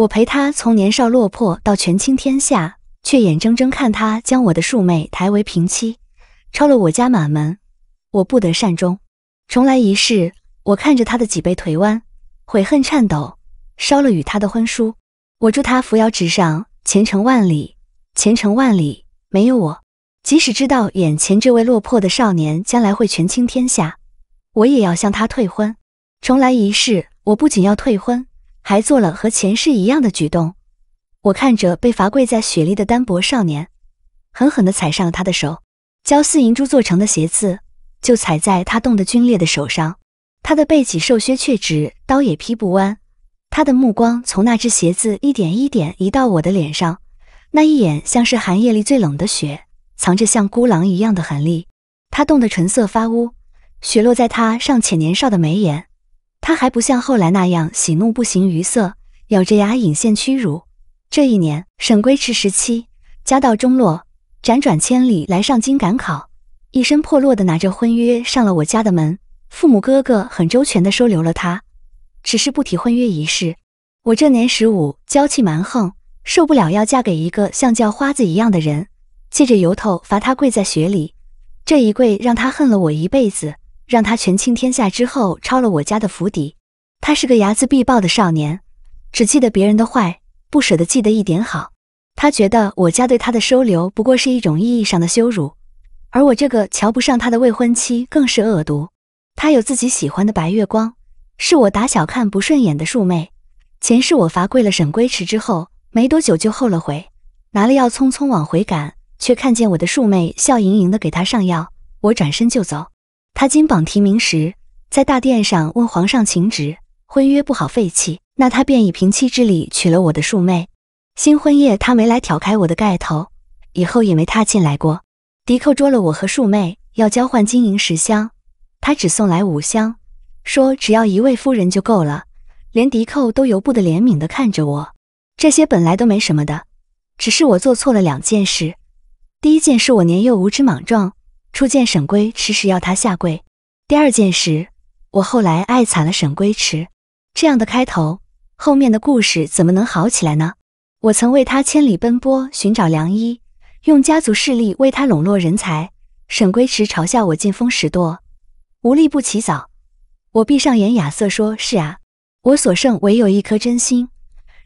我陪他从年少落魄到权倾天下，却眼睁睁看他将我的庶妹抬为平妻，抄了我家满门，我不得善终。重来一世，我看着他的脊背腿弯，悔恨颤抖，烧了与他的婚书。我祝他扶摇直上，前程万里，前程万里没有我。即使知道眼前这位落魄的少年将来会权倾天下，我也要向他退婚。重来一世，我不仅要退婚。还做了和前世一样的举动。我看着被罚跪在雪里的单薄少年，狠狠地踩上了他的手。焦丝银珠做成的鞋子，就踩在他冻得皲裂的手上。他的背脊瘦削却直，刀也劈不弯。他的目光从那只鞋子一点一点移到我的脸上，那一眼像是寒夜里最冷的雪，藏着像孤狼一样的寒力。他冻得唇色发乌，雪落在他尚且年少的眉眼。他还不像后来那样喜怒不形于色，咬着牙隐现屈辱。这一年，沈归迟十七，家道中落，辗转千里来上京赶考，一身破落的拿着婚约上了我家的门。父母哥哥很周全的收留了他，只是不提婚约一事。我这年十五，娇气蛮横，受不了要嫁给一个像叫花子一样的人，借着由头罚他跪在雪里。这一跪让他恨了我一辈子。让他权倾天下之后，抄了我家的府邸。他是个睚眦必报的少年，只记得别人的坏，不舍得记得一点好。他觉得我家对他的收留，不过是一种意义上的羞辱。而我这个瞧不上他的未婚妻，更是恶毒。他有自己喜欢的白月光，是我打小看不顺眼的庶妹。前世我罚跪了沈归池之后，没多久就后了，回拿了药匆匆往回赶，却看见我的庶妹笑盈盈的给他上药。我转身就走。他金榜题名时，在大殿上问皇上请旨，婚约不好废弃，那他便以平妻之礼娶了我的庶妹。新婚夜他没来挑开我的盖头，以后也没踏进来过。敌寇捉了我和庶妹，要交换金银十箱，他只送来五箱，说只要一位夫人就够了。连敌寇都由不得怜悯地看着我。这些本来都没什么的，只是我做错了两件事。第一件是我年幼无知莽撞。初见沈龟迟时要他下跪，第二件事，我后来爱惨了沈龟池。这样的开头，后面的故事怎么能好起来呢？我曾为他千里奔波寻找良医，用家族势力为他笼络人才。沈龟池嘲笑我见风使舵，无利不起早。我闭上眼，亚瑟说：“是啊，我所剩唯有一颗真心。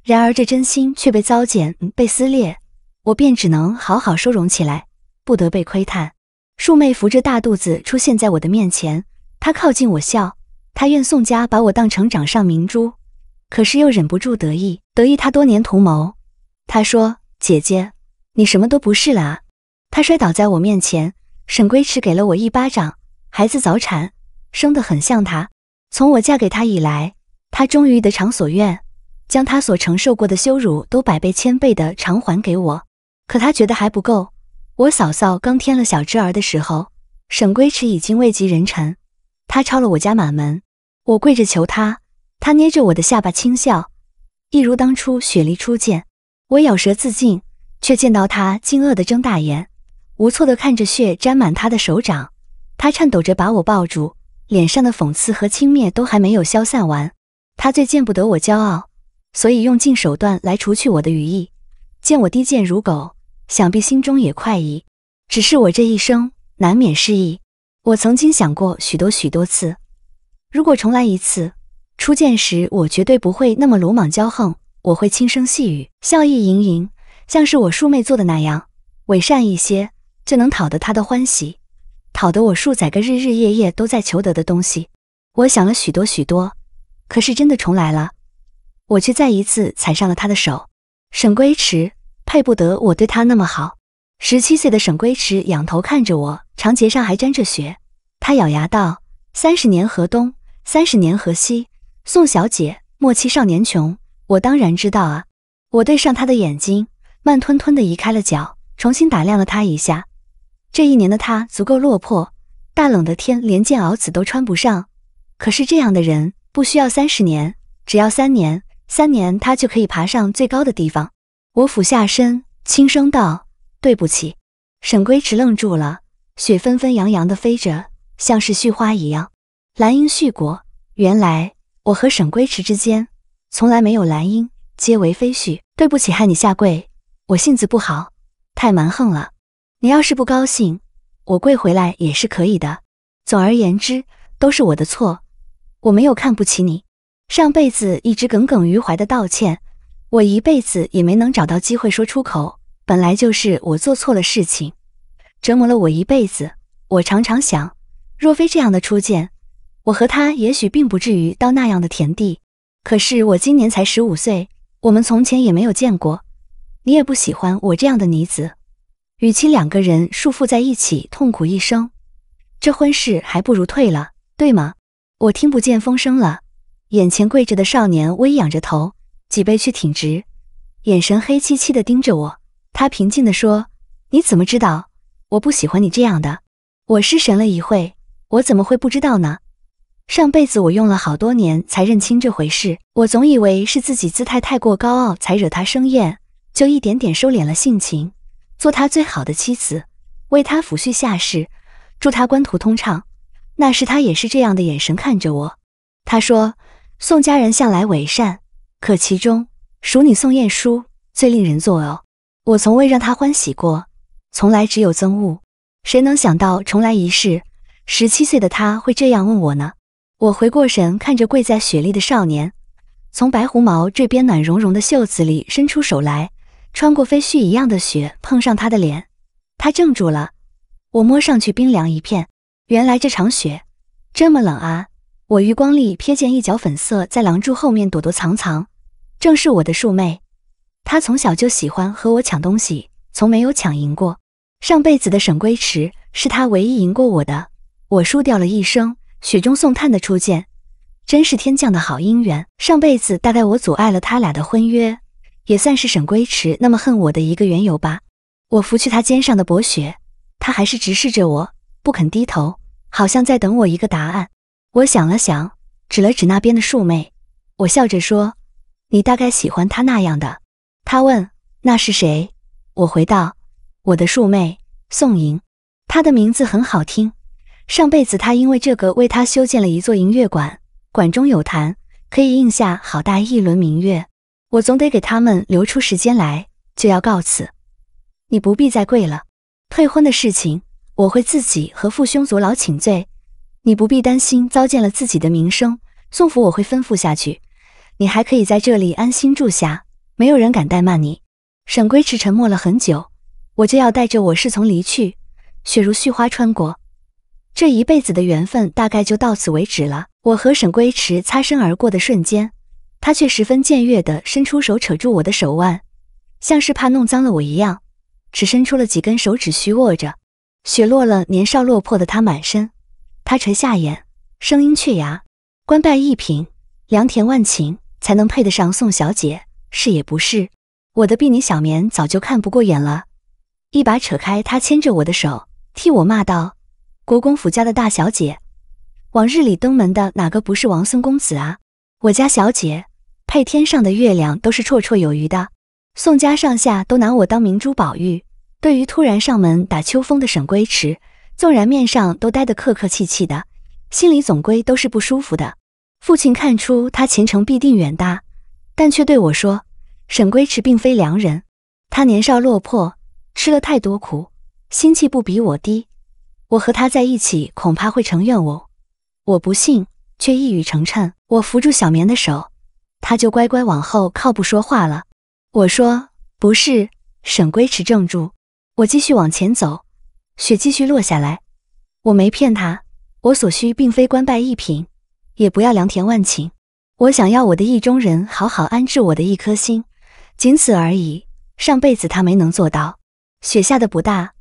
然而这真心却被糟践，被撕裂，我便只能好好收容起来，不得被窥探。”树妹扶着大肚子出现在我的面前，她靠近我笑，她怨宋家把我当成掌上明珠，可是又忍不住得意，得意她多年图谋。她说：“姐姐，你什么都不是了。”她摔倒在我面前，沈归池给了我一巴掌。孩子早产，生得很像他。从我嫁给他以来，他终于得偿所愿，将他所承受过的羞辱都百倍千倍的偿还给我。可他觉得还不够。我嫂嫂刚添了小侄儿的时候，沈归池已经位极人臣，他抄了我家满门，我跪着求他，他捏着我的下巴轻笑，一如当初雪梨初见。我咬舌自尽，却见到他惊愕地睁大眼，无措地看着血沾满他的手掌。他颤抖着把我抱住，脸上的讽刺和轻蔑都还没有消散完。他最见不得我骄傲，所以用尽手段来除去我的羽翼，见我低贱如狗。想必心中也快意，只是我这一生难免失意。我曾经想过许多许多次，如果重来一次，初见时我绝对不会那么鲁莽骄横，我会轻声细语，笑意盈盈，像是我庶妹做的那样，伪善一些就能讨得她的欢喜，讨得我数载个日日夜夜都在求得的东西。我想了许多许多，可是真的重来了，我却再一次踩上了他的手。沈归池，配不得我对他那么好。十七岁的沈归池仰头看着我，长睫上还沾着雪。他咬牙道：“三十年河东，三十年河西。宋小姐，莫欺少年穷。”我当然知道啊。我对上他的眼睛，慢吞吞地移开了脚，重新打量了他一下。这一年的他足够落魄，大冷的天连件袄子都穿不上。可是这样的人不需要三十年，只要三年，三年他就可以爬上最高的地方。我俯下身，轻声道：“对不起。”沈归池愣住了，雪纷纷扬扬的飞着，像是絮花一样。兰因絮果，原来我和沈归池之间从来没有兰因，皆为飞絮。对不起，害你下跪，我性子不好，太蛮横了。你要是不高兴，我跪回来也是可以的。总而言之，都是我的错，我没有看不起你。上辈子一直耿耿于怀的道歉。我一辈子也没能找到机会说出口，本来就是我做错了事情，折磨了我一辈子。我常常想，若非这样的初见，我和他也许并不至于到那样的田地。可是我今年才十五岁，我们从前也没有见过，你也不喜欢我这样的女子，与其两个人束缚在一起痛苦一生，这婚事还不如退了，对吗？我听不见风声了，眼前跪着的少年微仰着头。脊背却挺直，眼神黑漆漆的盯着我。他平静地说：“你怎么知道我不喜欢你这样的？”我失神了一会，我怎么会不知道呢？上辈子我用了好多年才认清这回事。我总以为是自己姿态太过高傲才惹他生厌，就一点点收敛了性情，做他最好的妻子，为他抚恤下世，祝他官途通畅。那时他也是这样的眼神看着我。他说：“宋家人向来伪善。”可其中，熟女宋晏殊最令人作呕。我从未让她欢喜过，从来只有憎恶。谁能想到重来一世，十七岁的他会这样问我呢？我回过神，看着跪在雪地的少年，从白狐毛坠边暖融融的袖子里伸出手来，穿过飞絮一样的雪，碰上他的脸。他怔住了。我摸上去冰凉一片，原来这场雪这么冷啊！我余光里瞥见一角粉色，在廊柱后面躲躲藏藏。正是我的庶妹，她从小就喜欢和我抢东西，从没有抢赢过。上辈子的沈归池是她唯一赢过我的，我输掉了一生雪中送炭的初见，真是天降的好姻缘。上辈子大概我阻碍了他俩的婚约，也算是沈归池那么恨我的一个缘由吧。我拂去他肩上的薄雪，他还是直视着我，不肯低头，好像在等我一个答案。我想了想，指了指那边的庶妹，我笑着说。你大概喜欢他那样的，他问：“那是谁？”我回道：“我的庶妹宋莹，她的名字很好听。上辈子她因为这个，为他修建了一座银月馆，馆中有坛，可以映下好大一轮明月。我总得给他们留出时间来。”就要告辞，你不必再跪了。退婚的事情，我会自己和父兄族老请罪，你不必担心糟践了自己的名声。宋府我会吩咐下去。你还可以在这里安心住下，没有人敢怠慢你。沈归池沉默了很久，我就要带着我侍从离去。雪如絮花穿过，这一辈子的缘分大概就到此为止了。我和沈归池擦身而过的瞬间，他却十分僭越地伸出手扯住我的手腕，像是怕弄脏了我一样，只伸出了几根手指虚握着。雪落了，年少落魄的他满身，他垂下眼，声音雀哑。官拜一品，良田万顷。才能配得上宋小姐，是也不是？我的婢女小棉早就看不过眼了，一把扯开她牵着我的手，替我骂道：“国公府家的大小姐，往日里登门的哪个不是王孙公子啊？我家小姐配天上的月亮都是绰绰有余的。宋家上下都拿我当明珠宝玉，对于突然上门打秋风的沈归池，纵然面上都待得客客气气的，心里总归都是不舒服的。”父亲看出他前程必定远大，但却对我说：“沈归迟并非良人，他年少落魄，吃了太多苦，心气不比我低。我和他在一起，恐怕会成怨偶。”我不信，却一语成谶。我扶住小棉的手，他就乖乖往后靠，不说话了。我说：“不是。”沈归迟怔住，我继续往前走，雪继续落下来。我没骗他，我所需并非官拜一品。也不要良田万顷，我想要我的意中人好好安置我的一颗心，仅此而已。上辈子他没能做到。雪下的不大，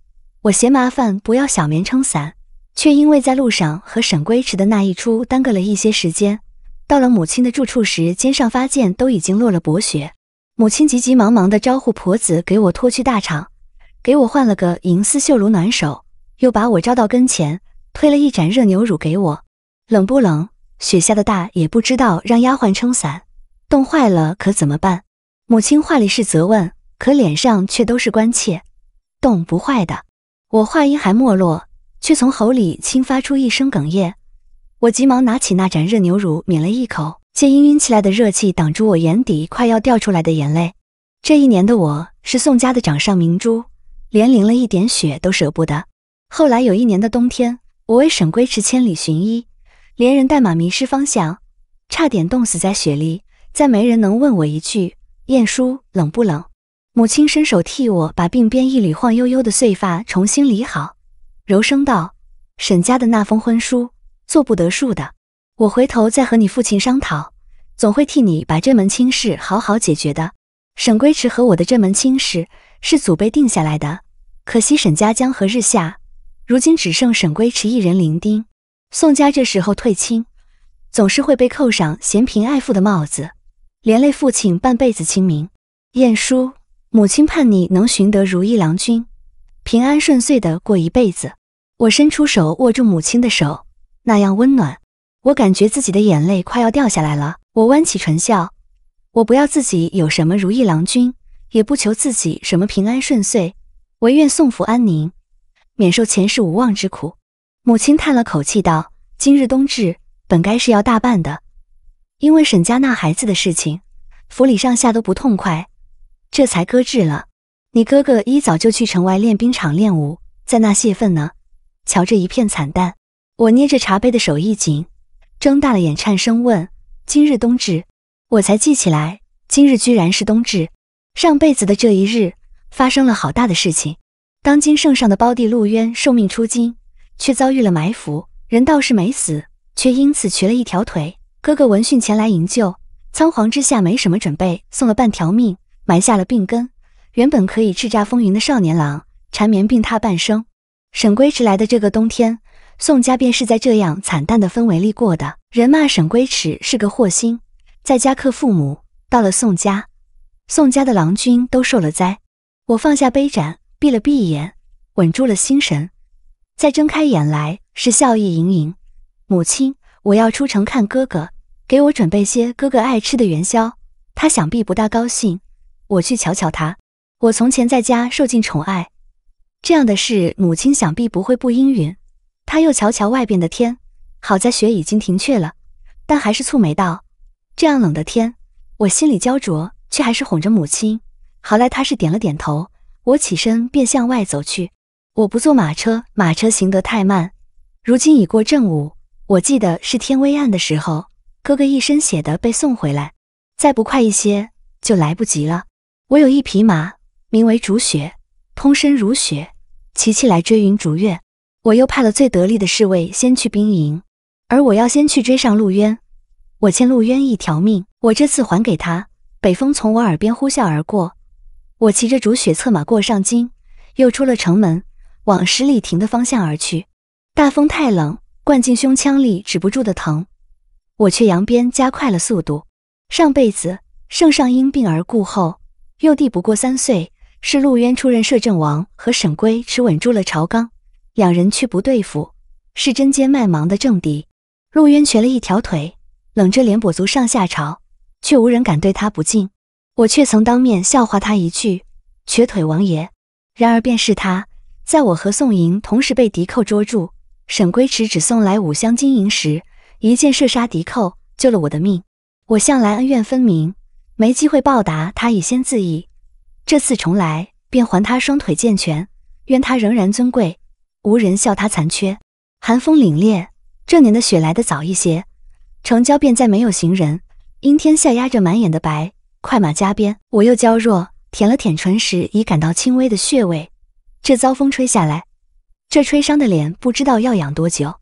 我嫌麻烦，不要小棉撑伞，却因为在路上和沈归池的那一出耽搁了一些时间。到了母亲的住处时，肩上发箭都已经落了薄雪。母亲急急忙忙地招呼婆子给我脱去大氅，给我换了个银丝绣炉暖手，又把我招到跟前，推了一盏热牛乳给我，冷不冷？雪下的大，也不知道让丫鬟撑伞，冻坏了可怎么办？母亲话里是责问，可脸上却都是关切。冻不坏的。我话音还没落，却从喉里轻发出一声哽咽。我急忙拿起那盏热牛乳，抿了一口，借氤氲起来的热气挡住我眼底快要掉出来的眼泪。这一年的我，是宋家的掌上明珠，连淋了一点雪都舍不得。后来有一年的冬天，我为沈归迟千里寻医。连人带马迷失方向，差点冻死在雪里。再没人能问我一句：“晏殊，冷不冷？”母亲伸手替我把鬓边一缕晃悠悠的碎发重新理好，柔声道：“沈家的那封婚书做不得数的，我回头再和你父亲商讨，总会替你把这门亲事好好解决的。”沈归池和我的这门亲事是祖辈定下来的，可惜沈家江河日下，如今只剩沈归池一人伶仃。宋家这时候退亲，总是会被扣上嫌贫爱富的帽子，连累父亲半辈子清名。晏殊，母亲盼你能寻得如意郎君，平安顺遂的过一辈子。我伸出手握住母亲的手，那样温暖，我感觉自己的眼泪快要掉下来了。我弯起唇笑，我不要自己有什么如意郎君，也不求自己什么平安顺遂，唯愿宋府安宁，免受前世无望之苦。母亲叹了口气道：“今日冬至本该是要大办的，因为沈家那孩子的事情，府里上下都不痛快，这才搁置了。你哥哥一早就去城外练兵场练武，在那泄愤呢。瞧这一片惨淡，我捏着茶杯的手一紧，睁大了眼，颤声问：‘今日冬至？’我才记起来，今日居然是冬至。上辈子的这一日，发生了好大的事情。当今圣上的胞弟陆渊受命出京。”却遭遇了埋伏，人倒是没死，却因此瘸了一条腿。哥哥闻讯前来营救，仓皇之下没什么准备，送了半条命，埋下了病根。原本可以叱咤风云的少年郎，缠绵病榻半生。沈归迟来的这个冬天，宋家便是在这样惨淡的氛围里过的。人骂沈归迟是个祸星，在家克父母，到了宋家，宋家的郎君都受了灾。我放下杯盏，闭了闭眼，稳住了心神。再睁开眼来，是笑意盈盈。母亲，我要出城看哥哥，给我准备些哥哥爱吃的元宵。他想必不大高兴，我去瞧瞧他。我从前在家受尽宠爱，这样的事，母亲想必不会不应允。他又瞧瞧外边的天，好在雪已经停却了，但还是蹙眉道：“这样冷的天，我心里焦灼，却还是哄着母亲。”好赖他是点了点头。我起身便向外走去。我不坐马车，马车行得太慢。如今已过正午，我记得是天微暗的时候，哥哥一身血的被送回来，再不快一些就来不及了。我有一匹马，名为竹雪，通身如雪，骑起来追云逐月。我又派了最得力的侍卫先去兵营，而我要先去追上陆渊。我欠陆渊一条命，我这次还给他。北风从我耳边呼啸而过，我骑着竹雪策马过上京，又出了城门。往十里亭的方向而去，大风太冷，灌进胸腔里，止不住的疼。我却扬鞭加快了速度。上辈子圣上因病而故后，幼弟不过三岁，是陆渊出任摄政王和沈龟持稳住了朝纲，两人却不对付，是针尖麦芒的政敌。陆渊瘸了一条腿，冷着脸跛足上下朝，却无人敢对他不敬。我却曾当面笑话他一句：“瘸腿王爷。”然而便是他。在我和宋莹同时被敌寇捉住，沈归池只送来五箱金银时，一箭射杀敌寇，救了我的命。我向来恩怨分明，没机会报答他，已先自缢。这次重来，便还他双腿健全，愿他仍然尊贵，无人笑他残缺。寒风凛冽，这年的雪来得早一些，城郊便再没有行人。阴天下压着满眼的白，快马加鞭，我又娇弱，舔了舔唇时，已感到轻微的血味。这遭风吹下来，这吹伤的脸不知道要养多久。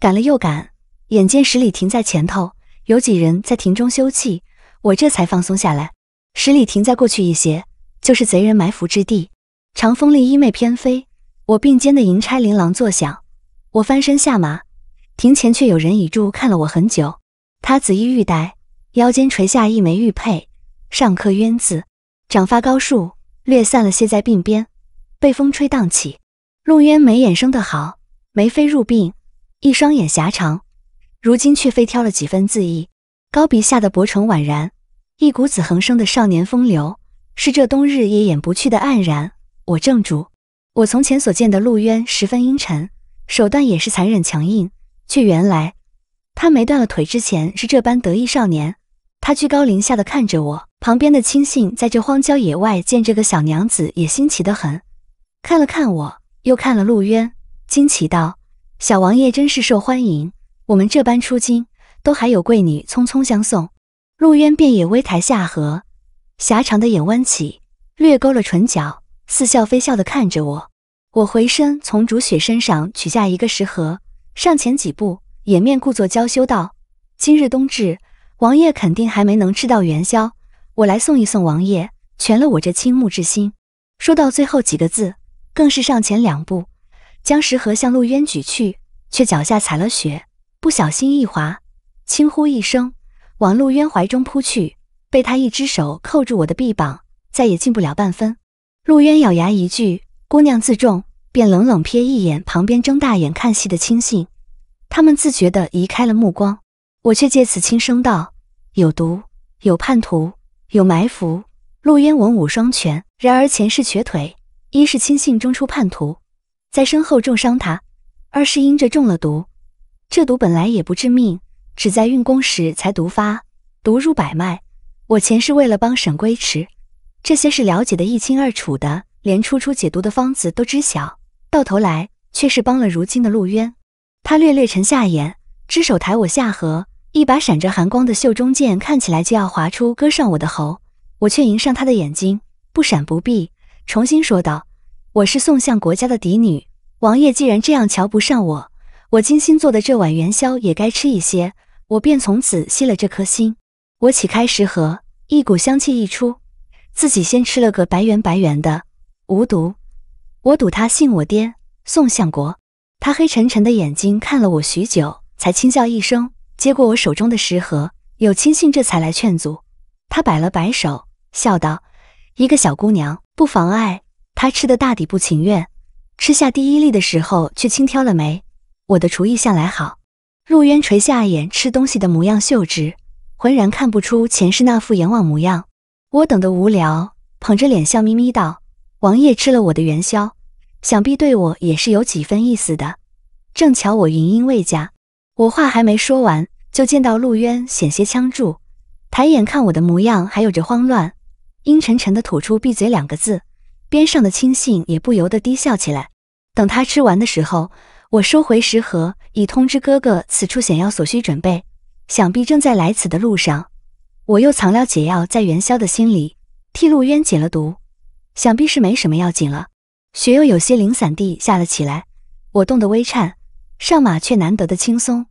赶了又赶，眼见十里亭在前头，有几人在亭中休憩，我这才放松下来。十里亭再过去一些，就是贼人埋伏之地。长风令衣袂翩飞，我鬓间的银钗琳琅作响。我翻身下马，亭前却有人倚柱看了我很久。他紫衣玉带，腰间垂下一枚玉佩，上刻“渊”字，长发高束，略散了些在鬓边。被风吹荡起，陆渊眉眼生得好，眉飞入鬓，一双眼狭长，如今却飞挑了几分恣意，高鼻下的薄唇婉然，一股子横生的少年风流，是这冬日也掩不去的黯然。我怔住，我从前所见的陆渊十分阴沉，手段也是残忍强硬，却原来他没断了腿之前是这般得意少年。他居高临下的看着我，旁边的亲信在这荒郊野外见这个小娘子也新奇的很。看了看我，又看了陆渊，惊奇道：“小王爷真是受欢迎，我们这般出京，都还有贵女匆匆相送。”陆渊便也微抬下颌，狭长的眼弯起，略勾了唇角，似笑非笑地看着我。我回身从竹雪身上取下一个食盒，上前几步，掩面故作娇羞道：“今日冬至，王爷肯定还没能吃到元宵，我来送一送王爷，全了我这倾慕之心。”说到最后几个字。更是上前两步，将石盒向陆渊举去，却脚下踩了雪，不小心一滑，轻呼一声，往陆渊怀中扑去，被他一只手扣住我的臂膀，再也近不了半分。陆渊咬牙一句：“姑娘自重。”便冷冷瞥一眼旁边睁大眼看戏的亲信，他们自觉地移开了目光。我却借此轻声道：“有毒，有叛徒，有埋伏。”陆渊文武双全，然而前世瘸腿。一是亲信中出叛徒，在身后重伤他；二是因着中了毒，这毒本来也不致命，只在运功时才毒发，毒入百脉。我前世为了帮沈归池，这些是了解的一清二楚的，连初初解毒的方子都知晓。到头来却是帮了如今的陆渊。他略略沉下眼，只手抬我下颌，一把闪着寒光的袖中剑看起来就要划出，割上我的喉。我却迎上他的眼睛，不闪不避。重新说道：“我是宋相国家的嫡女，王爷既然这样瞧不上我，我精心做的这碗元宵也该吃一些。我便从此熄了这颗心。我起开食盒，一股香气溢出，自己先吃了个白圆白圆的。无毒，我赌他信我爹宋相国。他黑沉沉的眼睛看了我许久，才轻笑一声，接过我手中的食盒。有亲信这才来劝阻，他摆了摆手，笑道：一个小姑娘。”不妨碍他吃的大抵不情愿，吃下第一粒的时候却轻挑了眉。我的厨艺向来好，陆渊垂下眼吃东西的模样秀直，浑然看不出前世那副阎王模样。我等的无聊，捧着脸笑眯眯道：“王爷吃了我的元宵，想必对我也是有几分意思的。”正巧我云音未嫁，我话还没说完，就见到陆渊险些呛住，抬眼看我的模样还有着慌乱。阴沉沉地吐出“闭嘴”两个字，边上的亲信也不由得低笑起来。等他吃完的时候，我收回食盒，已通知哥哥此处险要所需准备，想必正在来此的路上。我又藏了解药在元宵的心里，替陆渊解了毒，想必是没什么要紧了。雪又有些零散地下了起来，我冻得微颤，上马却难得的轻松。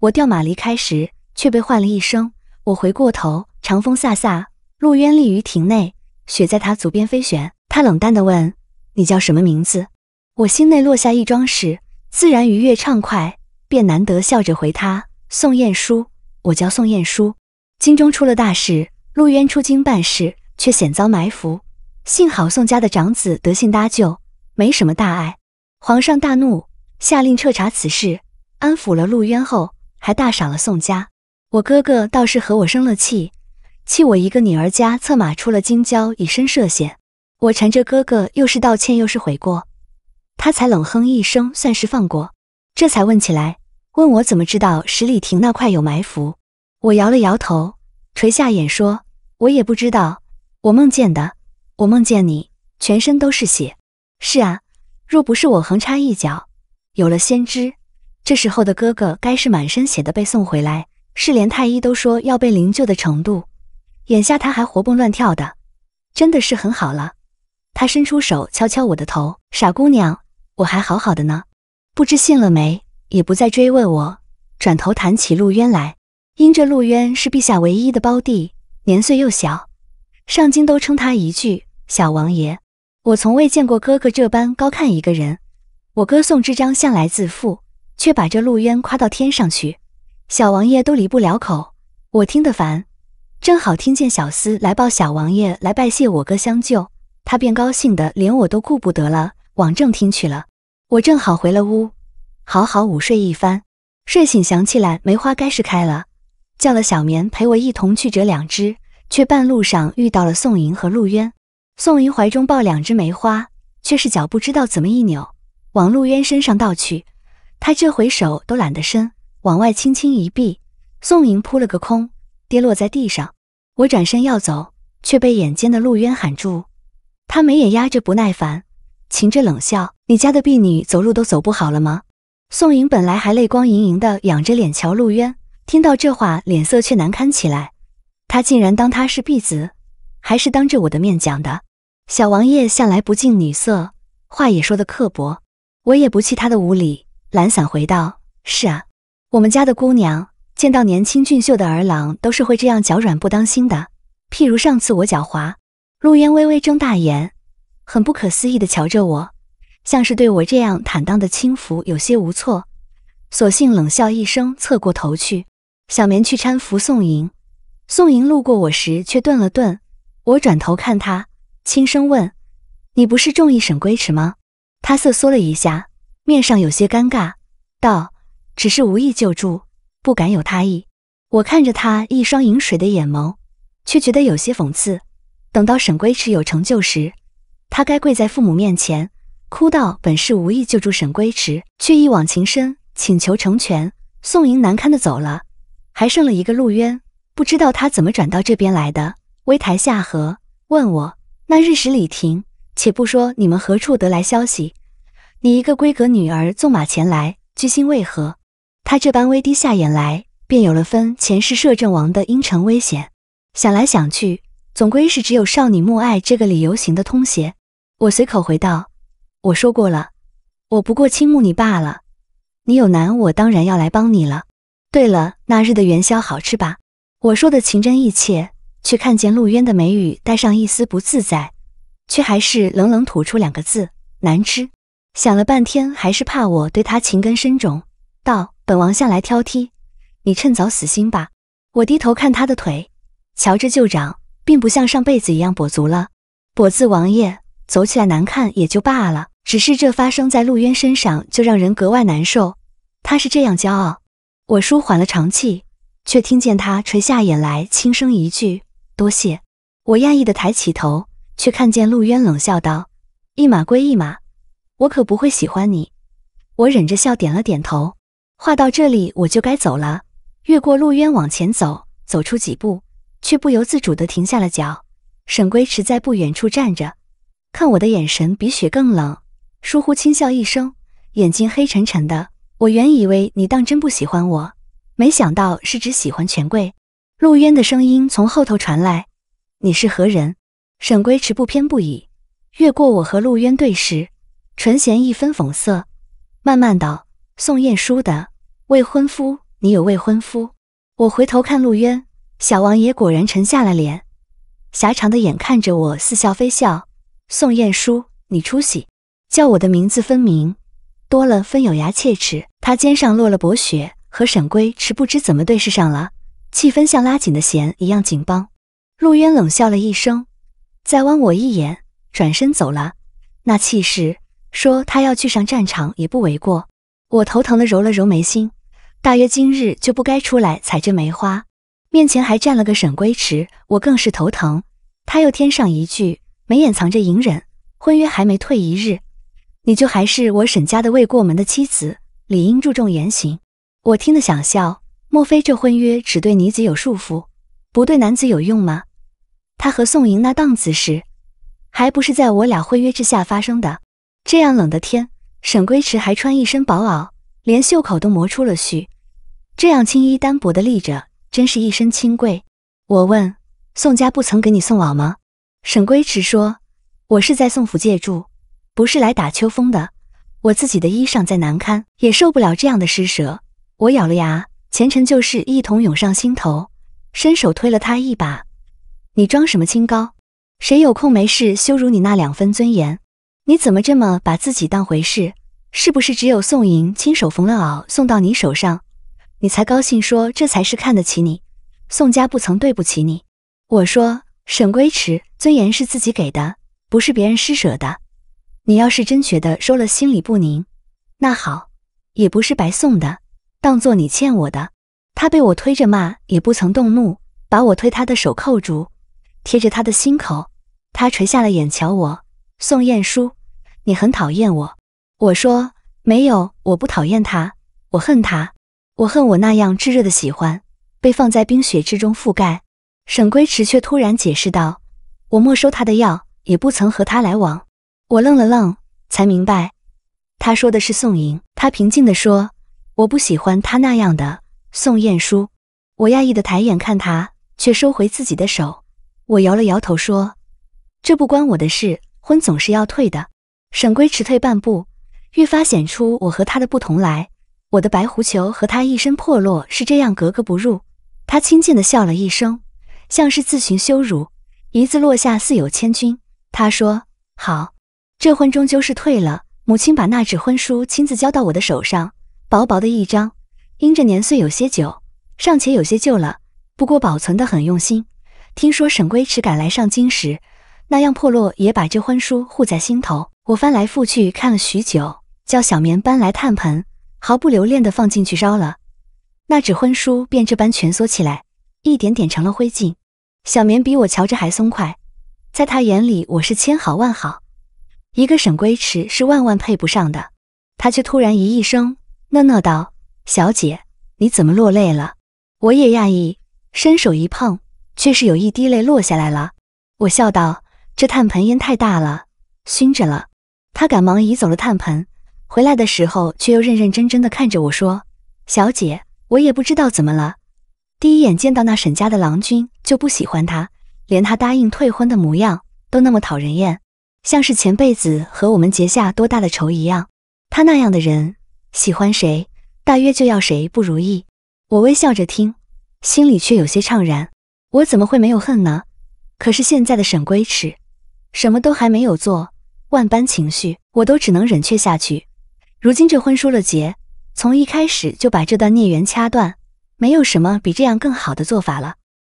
我调马离开时，却被唤了一声。我回过头，长风飒飒。陆渊立于亭内，雪在他足边飞旋。他冷淡地问：“你叫什么名字？”我心内落下一桩事，自然愉悦畅快，便难得笑着回他：“宋晏殊，我叫宋晏殊。”京中出了大事，陆渊出京办事，却险遭埋伏，幸好宋家的长子得信搭救，没什么大碍。皇上大怒，下令彻查此事，安抚了陆渊后，还大赏了宋家。我哥哥倒是和我生了气。弃我一个女儿家策马出了京郊，以身涉险。我缠着哥哥，又是道歉又是悔过，他才冷哼一声，算是放过。这才问起来，问我怎么知道十里亭那块有埋伏。我摇了摇头，垂下眼说：“我也不知道，我梦见的。我梦见你全身都是血。”是啊，若不是我横插一脚，有了先知，这时候的哥哥该是满身血的被送回来，是连太医都说要被灵柩的程度。眼下他还活蹦乱跳的，真的是很好了。他伸出手敲敲我的头，傻姑娘，我还好好的呢。不知信了没，也不再追问我，转头谈起陆渊来。因这陆渊是陛下唯一的胞弟，年岁又小，上京都称他一句小王爷。我从未见过哥哥这般高看一个人。我哥宋之章向来自负，却把这陆渊夸到天上去，小王爷都离不了口，我听得烦。正好听见小厮来报小王爷来拜谢我哥相救，他便高兴得连我都顾不得了，往正厅去了。我正好回了屋，好好午睡一番。睡醒想起来，梅花该是开了，叫了小棉陪我一同去折两枝，却半路上遇到了宋莹和陆渊。宋莹怀中抱两枝梅花，却是脚不知道怎么一扭，往陆渊身上倒去。他这回手都懒得伸，往外轻轻一闭，宋莹扑了个空。跌落在地上，我转身要走，却被眼尖的陆渊喊住。他眉眼压着不耐烦，噙着冷笑：“你家的婢女走路都走不好了吗？”宋莹本来还泪光盈盈的仰着脸瞧陆渊，听到这话，脸色却难堪起来。他竟然当她是婢子，还是当着我的面讲的。小王爷向来不近女色，话也说的刻薄，我也不气他的无礼。懒散回道：“是啊，我们家的姑娘。”见到年轻俊秀的儿郎，都是会这样脚软不当心的。譬如上次我脚滑，陆渊微微睁大眼，很不可思议的瞧着我，像是对我这样坦荡的轻浮有些无措，索性冷笑一声，侧过头去。小棉去搀扶宋莹，宋莹路过我时却顿了顿，我转头看他，轻声问：“你不是中意沈归池吗？”他瑟缩了一下，面上有些尴尬，道：“只是无意救助。”不敢有他意。我看着他一双盈水的眼眸，却觉得有些讽刺。等到沈归池有成就时，他该跪在父母面前，哭道：“本是无意救助沈归池，却一往情深，请求成全。”宋莹难堪的走了，还剩了一个陆渊，不知道他怎么转到这边来的。微抬下颌，问我：“那日时李婷，且不说你们何处得来消息？你一个闺阁女儿，纵马前来，居心为何？”他这般微低下眼来，便有了分前世摄政王的阴沉危险。想来想去，总归是只有少女慕爱这个理由行得通些。我随口回道：“我说过了，我不过倾慕你罢了。你有难，我当然要来帮你了。”对了，那日的元宵好吃吧？我说的情真意切，却看见陆渊的眉宇带上一丝不自在，却还是冷冷吐出两个字：“难吃。”想了半天，还是怕我对他情根深种，道。本王向来挑剔，你趁早死心吧。我低头看他的腿，瞧着就长，并不像上辈子一样跛足了。跛子王爷走起来难看也就罢了，只是这发生在陆渊身上，就让人格外难受。他是这样骄傲，我舒缓了长气，却听见他垂下眼来，轻声一句：“多谢。”我讶异的抬起头，却看见陆渊冷笑道：“一码归一码，我可不会喜欢你。”我忍着笑点了点头。话到这里，我就该走了。越过陆渊往前走，走出几步，却不由自主地停下了脚。沈归迟在不远处站着，看我的眼神比雪更冷，倏忽轻笑一声，眼睛黑沉沉的。我原以为你当真不喜欢我，没想到是只喜欢权贵。陆渊的声音从后头传来：“你是何人？”沈归迟不偏不倚，越过我和陆渊对视，唇衔一分讽色，慢慢道：“宋晏殊的。”未婚夫，你有未婚夫？我回头看陆渊，小王爷果然沉下了脸，狭长的眼看着我，似笑非笑。宋晏殊，你出息，叫我的名字分明多了分咬牙切齿。他肩上落了薄雪，和沈归迟不知怎么对视上了，气氛像拉紧的弦一样紧绷。陆渊冷笑了一声，再望我一眼，转身走了。那气势，说他要去上战场也不为过。我头疼的揉了揉眉心。大约今日就不该出来采这梅花，面前还站了个沈归池，我更是头疼。他又添上一句，眉眼藏着隐忍，婚约还没退一日，你就还是我沈家的未过门的妻子，理应注重言行。我听得想笑，莫非这婚约只对女子有束缚，不对男子有用吗？他和宋莹那档子事，还不是在我俩婚约之下发生的？这样冷的天，沈归池还穿一身薄袄，连袖口都磨出了须。这样青衣单薄的立着，真是一身清贵。我问宋家不曾给你送袄吗？沈归迟说：“我是在宋府借住，不是来打秋风的。我自己的衣裳再难堪，也受不了这样的施舍。”我咬了牙，前尘旧事一同涌上心头，伸手推了他一把：“你装什么清高？谁有空没事羞辱你那两分尊严？你怎么这么把自己当回事？是不是只有宋莹亲手缝了袄送到你手上？”你才高兴说这才是看得起你，宋家不曾对不起你。我说沈归迟，尊严是自己给的，不是别人施舍的。你要是真觉得收了心里不宁，那好，也不是白送的，当做你欠我的。他被我推着骂，也不曾动怒，把我推他的手扣住，贴着他的心口。他垂下了眼瞧我，宋晏殊，你很讨厌我。我说没有，我不讨厌他，我恨他。我恨我那样炙热的喜欢被放在冰雪之中覆盖。沈归池却突然解释道：“我没收他的药，也不曾和他来往。”我愣了愣，才明白他说的是宋莹。他平静地说：“我不喜欢他那样的宋晏殊。”我讶异地抬眼看他，却收回自己的手。我摇了摇头说：“这不关我的事，婚总是要退的。”沈归池退半步，愈发显出我和他的不同来。我的白狐裘和他一身破落是这样格格不入，他轻贱的笑了一声，像是自寻羞辱，一字落下似有千钧。他说：“好，这婚终究是退了。”母亲把那纸婚书亲自交到我的手上，薄薄的一张，因着年岁有些久，尚且有些旧了，不过保存得很用心。听说沈归迟赶来上京时，那样破落也把这婚书护在心头。我翻来覆去看了许久，叫小棉搬来炭盆。毫不留恋地放进去烧了，那纸婚书便这般蜷缩起来，一点点成了灰烬。小棉比我瞧着还松快，在他眼里我是千好万好，一个沈归池是万万配不上的。他却突然咦一声，讷讷道：“小姐，你怎么落泪了？”我也讶异，伸手一碰，却是有一滴泪落下来了。我笑道：“这炭盆烟太大了，熏着了。”他赶忙移走了炭盆。回来的时候，却又认认真真的看着我说：“小姐，我也不知道怎么了，第一眼见到那沈家的郎君就不喜欢他，连他答应退婚的模样都那么讨人厌，像是前辈子和我们结下多大的仇一样。他那样的人，喜欢谁，大约就要谁不如意。”我微笑着听，心里却有些怅然。我怎么会没有恨呢？可是现在的沈归迟，什么都还没有做，万般情绪我都只能忍却下去。如今这婚说了结，从一开始就把这段孽缘掐断，没有什么比这样更好的做法了。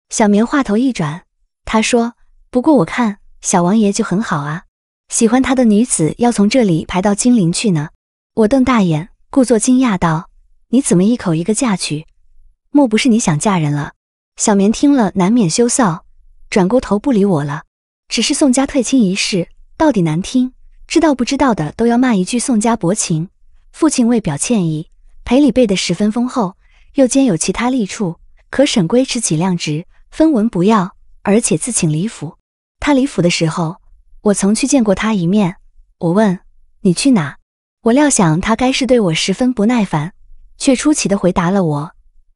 小棉话头一转，她说：“不过我看小王爷就很好啊，喜欢他的女子要从这里排到金陵去呢。”我瞪大眼，故作惊讶道：“你怎么一口一个嫁去？莫不是你想嫁人了？”小棉听了难免羞臊，转过头不理我了。只是宋家退亲一事，到底难听，知道不知道的都要骂一句宋家薄情。父亲为表歉意，赔礼备得十分丰厚，又兼有其他利处。可沈归迟几量值，分文不要，而且自请离府。他离府的时候，我曾去见过他一面。我问你去哪？我料想他该是对我十分不耐烦，却出奇的回答了我：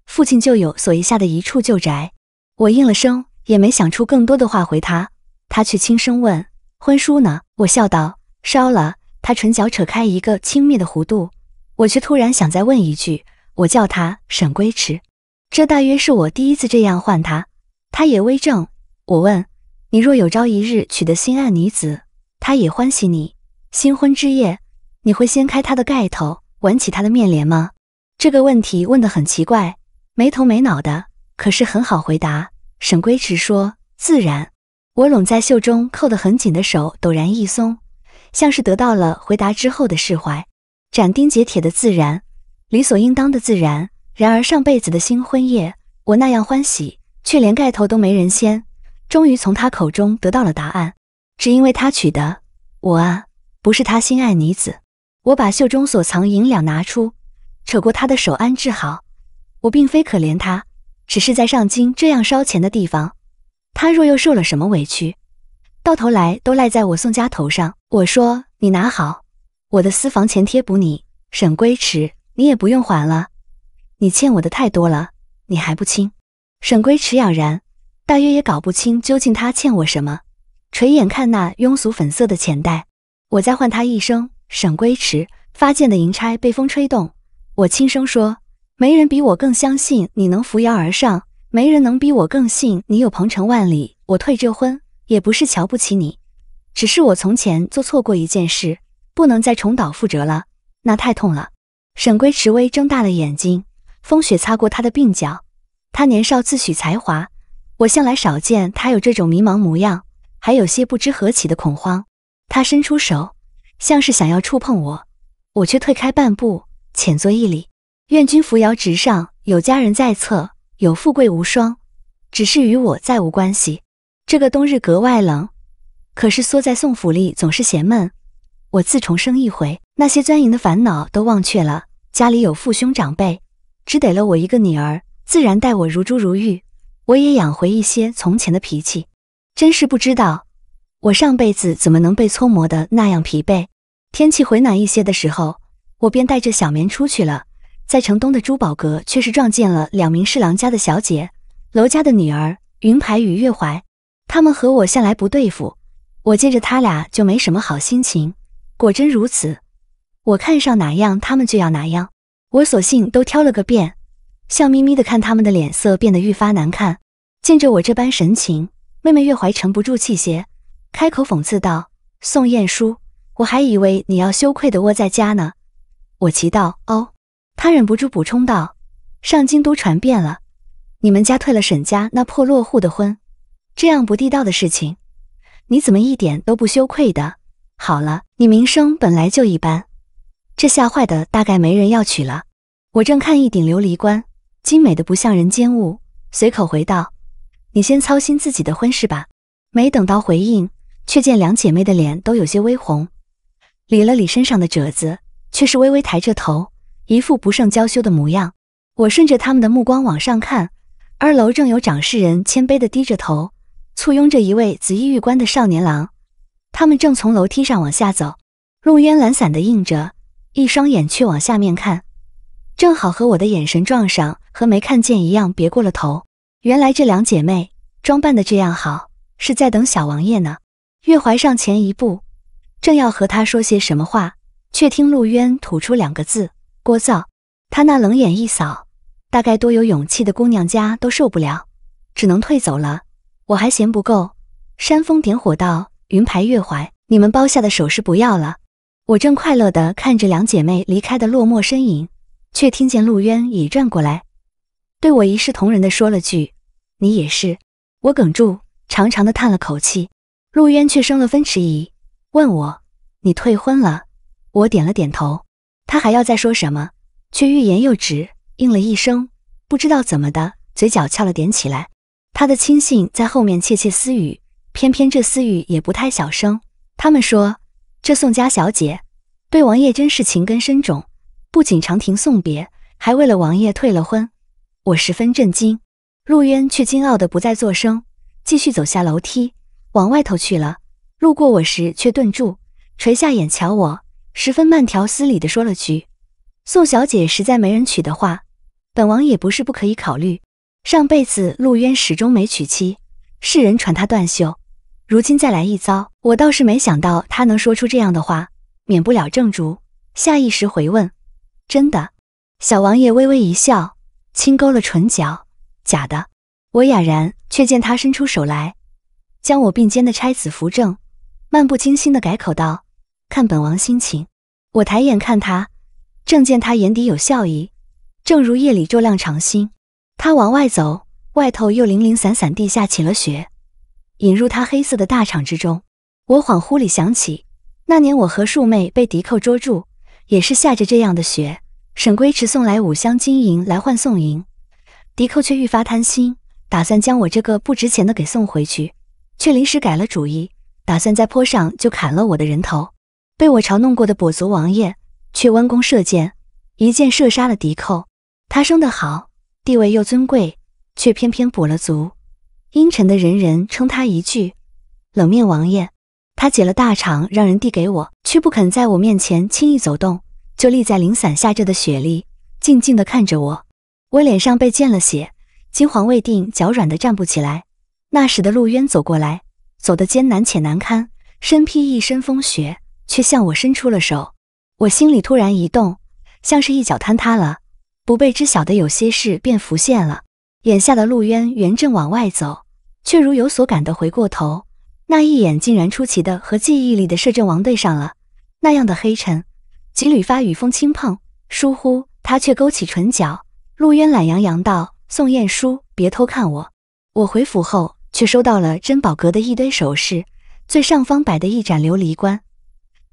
父亲就有所遗下的一处旧宅。我应了声，也没想出更多的话回他。他却轻声问：婚书呢？我笑道：烧了。他唇角扯开一个轻蔑的弧度，我却突然想再问一句：我叫他沈归迟，这大约是我第一次这样唤他。他也微怔。我问：你若有朝一日娶得心爱女子，他也欢喜你。新婚之夜，你会掀开她的盖头，挽起她的面帘吗？这个问题问得很奇怪，没头没脑的，可是很好回答。沈归迟说：自然。我拢在袖中扣得很紧的手，陡然一松。像是得到了回答之后的释怀，斩钉截铁的自然，理所应当的自然。然而上辈子的新婚夜，我那样欢喜，却连盖头都没人掀。终于从他口中得到了答案，只因为他娶的我啊，不是他心爱女子。我把袖中所藏银两拿出，扯过他的手安置好。我并非可怜他，只是在上京这样烧钱的地方，他若又受了什么委屈，到头来都赖在我宋家头上。我说：“你拿好，我的私房钱贴补你。沈归迟，你也不用还了，你欠我的太多了，你还不清。”沈归迟哑然，大约也搞不清究竟他欠我什么。垂眼看那庸俗粉色的钱袋，我再唤他一声沈归迟。发箭的银钗被风吹动，我轻声说：“没人比我更相信你能扶摇而上，没人能比我更信你有鹏程万里。我退这婚也不是瞧不起你。”只是我从前做错过一件事，不能再重蹈覆辙了，那太痛了。沈归迟微睁大了眼睛，风雪擦过他的鬓角。他年少自诩才华，我向来少见他有这种迷茫模样，还有些不知何起的恐慌。他伸出手，像是想要触碰我，我却退开半步，浅作一礼。愿君扶摇直上，有佳人在侧，有富贵无双，只是与我再无关系。这个冬日格外冷。可是缩在宋府里总是嫌闷，我自重生一回，那些钻营的烦恼都忘却了。家里有父兄长辈，只得了我一个女儿，自然待我如珠如玉。我也养回一些从前的脾气，真是不知道我上辈子怎么能被搓磨的那样疲惫。天气回暖一些的时候，我便带着小棉出去了，在城东的珠宝阁却是撞见了两名侍郎家的小姐，娄家的女儿云牌与月怀，他们和我向来不对付。我见着他俩就没什么好心情。果真如此，我看上哪样，他们就要哪样。我索性都挑了个遍，笑眯眯的看他们的脸色变得愈发难看。见着我这般神情，妹妹月怀沉不住气些，开口讽刺道：“宋晏殊，我还以为你要羞愧的窝在家呢。”我奇道：“哦？”他忍不住补充道：“上京都传遍了，你们家退了沈家那破落户的婚，这样不地道的事情。”你怎么一点都不羞愧的？好了，你名声本来就一般，这吓坏的大概没人要娶了。我正看一顶琉璃冠，精美的不像人间物，随口回道：“你先操心自己的婚事吧。”没等到回应，却见两姐妹的脸都有些微红，理了理身上的褶子，却是微微抬着头，一副不胜娇羞的模样。我顺着他们的目光往上看，二楼正有掌事人谦卑的低着头。簇拥着一位紫衣玉冠的少年郎，他们正从楼梯上往下走。陆渊懒散地应着，一双眼却往下面看，正好和我的眼神撞上，和没看见一样，别过了头。原来这两姐妹装扮的这样好，是在等小王爷呢。月怀上前一步，正要和他说些什么话，却听陆渊吐出两个字：“聒噪。”他那冷眼一扫，大概多有勇气的姑娘家都受不了，只能退走了。我还嫌不够，煽风点火道：“云排月怀，你们包下的首饰不要了。”我正快乐地看着两姐妹离开的落寞身影，却听见陆渊已转过来，对我一视同仁地说了句：“你也是。”我哽住，长长的叹了口气。陆渊却生了分迟疑，问我：“你退婚了？”我点了点头。他还要再说什么，却欲言又止，应了一声，不知道怎么的，嘴角翘了点起来。他的亲信在后面窃窃私语，偏偏这私语也不太小声。他们说，这宋家小姐对王爷真是情根深种，不仅长亭送别，还为了王爷退了婚。我十分震惊，陆渊却惊傲的不再作声，继续走下楼梯，往外头去了。路过我时却顿住，垂下眼瞧我，十分慢条斯理的说了句：“宋小姐实在没人娶的话，本王也不是不可以考虑。”上辈子陆渊始终没娶妻，世人传他断袖，如今再来一遭，我倒是没想到他能说出这样的话，免不了正竹，下意识回问：“真的？”小王爷微微一笑，轻勾了唇角：“假的。”我哑然，却见他伸出手来，将我并肩的钗子扶正，漫不经心的改口道：“看本王心情。”我抬眼看他，正见他眼底有笑意，正如夜里照亮长星。他往外走，外头又零零散散地下起了雪，引入他黑色的大场之中。我恍惚里想起，那年我和庶妹被敌寇捉住，也是下着这样的雪。沈归池送来五箱金银来换宋银，敌寇却愈发贪心，打算将我这个不值钱的给送回去，却临时改了主意，打算在坡上就砍了我的人头。被我嘲弄过的跛足王爷，却弯弓射箭，一箭射杀了敌寇。他生得好。地位又尊贵，却偏偏补了足。阴沉的人人称他一句“冷面王爷”。他解了大氅，让人递给我，却不肯在我面前轻易走动，就立在零散下着的雪里，静静地看着我。我脸上被溅了血，惊惶未定，脚软的站不起来。那时的陆渊走过来，走得艰难且难堪，身披一身风雪，却向我伸出了手。我心里突然一动，像是一脚坍塌了。不被知晓的有些事便浮现了。眼下的陆渊原正往外走，却如有所感的回过头，那一眼竟然出奇的和记忆里的摄政王对上了。那样的黑沉，几缕发与风轻碰，疏忽他却勾起唇角。陆渊懒洋洋道：“宋晏殊，别偷看我。我回府后，却收到了珍宝阁的一堆首饰，最上方摆的一盏琉璃棺，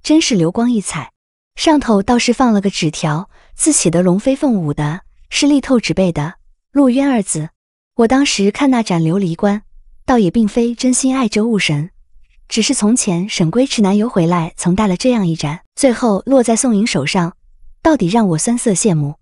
真是流光溢彩。上头倒是放了个纸条。”字写的龙飞凤舞的，是力透纸背的“陆渊”二字。我当时看那盏琉璃棺，倒也并非真心爱这物神，只是从前沈归池南游回来，曾带了这样一盏，最后落在宋颖手上，到底让我酸涩羡慕。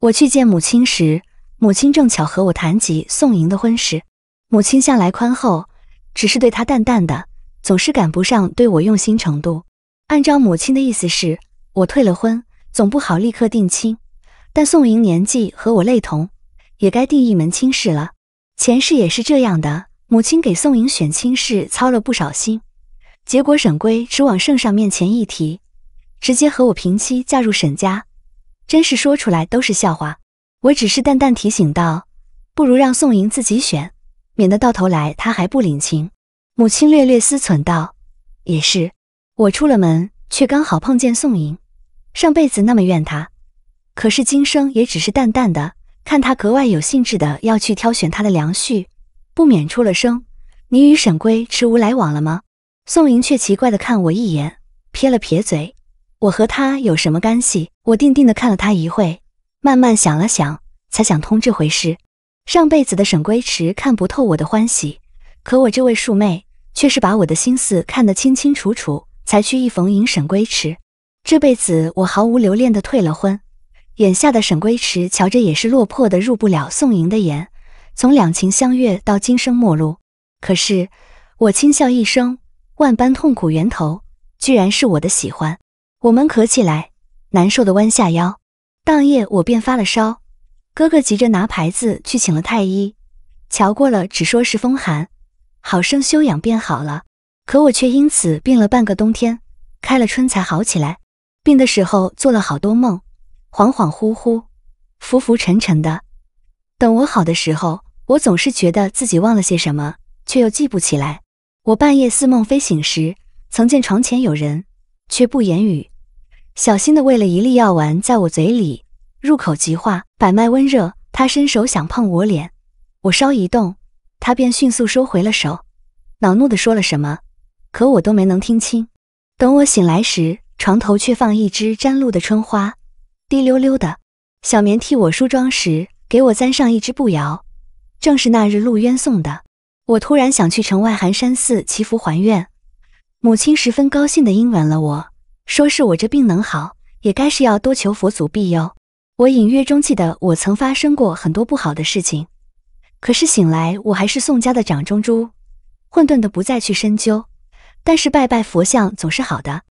我去见母亲时，母亲正巧和我谈及宋莹的婚事。母亲向来宽厚，只是对她淡淡的，总是赶不上对我用心程度。按照母亲的意思，是我退了婚。总不好立刻定亲，但宋莹年纪和我类同，也该定一门亲事了。前世也是这样的，母亲给宋莹选亲事操了不少心，结果沈归只往圣上面前一提，直接和我平妻嫁入沈家，真是说出来都是笑话。我只是淡淡提醒道：“不如让宋莹自己选，免得到头来她还不领情。”母亲略略思忖道：“也是。”我出了门，却刚好碰见宋莹。上辈子那么怨他，可是今生也只是淡淡的看他，格外有兴致的要去挑选他的良婿，不免出了声：“你与沈归迟无来往了吗？”宋莹却奇怪的看我一眼，撇了撇嘴：“我和他有什么干系？”我定定的看了他一会，慢慢想了想，才想通这回事。上辈子的沈归迟看不透我的欢喜，可我这位庶妹却是把我的心思看得清清楚楚，才去意逢迎沈归迟。这辈子我毫无留恋的退了婚，眼下的沈归池瞧着也是落魄的，入不了宋莹的眼。从两情相悦到今生陌路，可是我轻笑一声，万般痛苦源头居然是我的喜欢。我们咳起来，难受的弯下腰。当夜我便发了烧，哥哥急着拿牌子去请了太医，瞧过了只说是风寒，好生休养便好了。可我却因此病了半个冬天，开了春才好起来。病的时候做了好多梦，恍恍惚惚、浮浮沉沉的。等我好的时候，我总是觉得自己忘了些什么，却又记不起来。我半夜似梦非醒时，曾见床前有人，却不言语，小心的喂了一粒药丸在我嘴里，入口即化，百脉温热。他伸手想碰我脸，我稍一动，他便迅速收回了手，恼怒的说了什么，可我都没能听清。等我醒来时。床头却放一只沾露的春花，滴溜溜的。小棉替我梳妆时，给我簪上一只步摇，正是那日陆渊送的。我突然想去城外寒山寺祈福还愿，母亲十分高兴地应允了我，说是我这病能好，也该是要多求佛祖庇佑。我隐约中记得，我曾发生过很多不好的事情，可是醒来我还是宋家的掌中珠，混沌的不再去深究。但是拜拜佛像总是好的。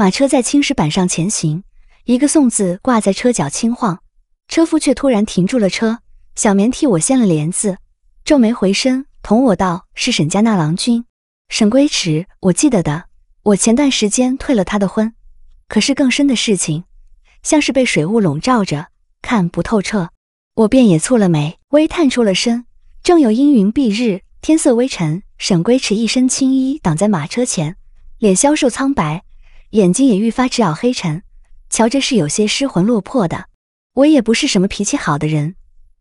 马车在青石板上前行，一个“送”字挂在车角轻晃，车夫却突然停住了车。小棉替我掀了帘子，皱眉回身同我道：“是沈家那郎君，沈归迟，我记得的。我前段时间退了他的婚，可是更深的事情，像是被水雾笼罩着，看不透彻。我便也蹙了眉，微探出了身。正有阴云蔽日，天色微沉。沈归迟一身青衣挡在马车前，脸消瘦苍白。”眼睛也愈发直咬黑沉，瞧着是有些失魂落魄的。我也不是什么脾气好的人，